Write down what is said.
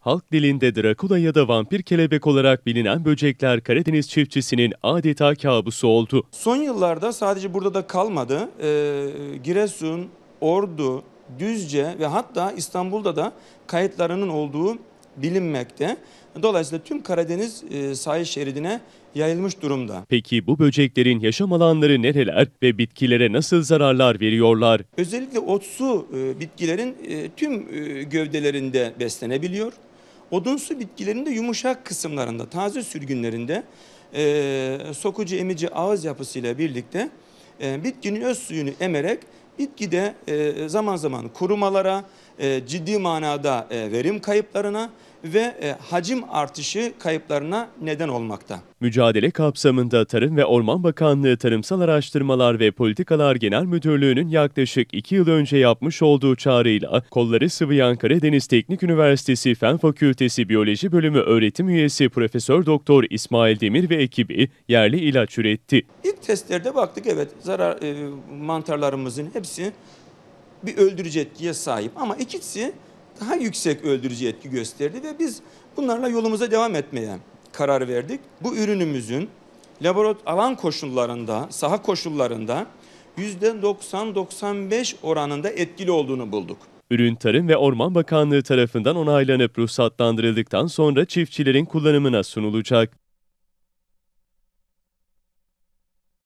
Halk dilinde Drakula ya da vampir kelebek olarak bilinen böcekler Karadeniz çiftçisinin adeta kabusu oldu. Son yıllarda sadece burada da kalmadı. Ee, Giresun, Ordu, Düzce ve hatta İstanbul'da da kayıtlarının olduğu bilinmekte. Dolayısıyla tüm Karadeniz e, sahil şeridine yayılmış durumda. Peki bu böceklerin yaşam alanları nereler ve bitkilere nasıl zararlar veriyorlar? Özellikle otsu e, bitkilerin e, tüm gövdelerinde beslenebiliyor. Odunsu bitkilerin de yumuşak kısımlarında, taze sürgünlerinde e, sokucu emici ağız yapısıyla birlikte e, bitkinin öz suyunu emerek gitgide e, zaman zaman kurumalara, e, ciddi manada e, verim kayıplarına ve hacim artışı kayıplarına neden olmakta. Mücadele kapsamında Tarım ve Orman Bakanlığı Tarımsal Araştırmalar ve Politikalar Genel Müdürlüğü'nün yaklaşık 2 yıl önce yapmış olduğu çağrıyla kolları sıvayan Karadeniz Teknik Üniversitesi Fen Fakültesi Biyoloji Bölümü öğretim üyesi Profesör Doktor İsmail Demir ve ekibi yerli ilaç üretti. İlk testlerde baktık evet zarar e, mantarlarımızın hepsi bir öldürücü etkiye sahip ama ikisi daha yüksek öldürücü etki gösterdi ve biz bunlarla yolumuza devam etmeye karar verdik. Bu ürünümüzün laboratuvar alan koşullarında, saha koşullarında %90-95 oranında etkili olduğunu bulduk. Ürün Tarım ve Orman Bakanlığı tarafından onaylanıp ruhsatlandırıldıktan sonra çiftçilerin kullanımına sunulacak.